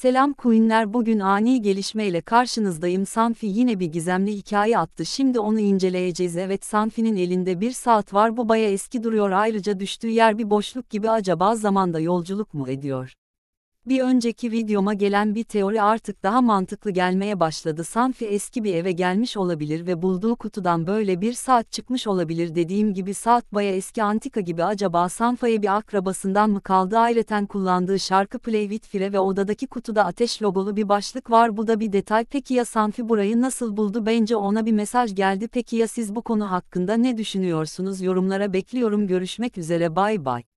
Selam Queenler bugün ani gelişmeyle karşınızdayım Sanfi yine bir gizemli hikaye attı şimdi onu inceleyeceğiz evet Sanfi'nin elinde bir saat var bu baya eski duruyor ayrıca düştüğü yer bir boşluk gibi acaba zamanda yolculuk mu ediyor? Bir önceki videoma gelen bir teori artık daha mantıklı gelmeye başladı. Sanfi eski bir eve gelmiş olabilir ve bulduğu kutudan böyle bir saat çıkmış olabilir. Dediğim gibi saat baya eski antika gibi acaba Sanfa'ya bir akrabasından mı kaldı? Ayreten kullandığı şarkı Play With ve odadaki kutuda ateş logolu bir başlık var. Bu da bir detay. Peki ya Sanfi burayı nasıl buldu? Bence ona bir mesaj geldi. Peki ya siz bu konu hakkında ne düşünüyorsunuz? Yorumlara bekliyorum. Görüşmek üzere. Bay bay.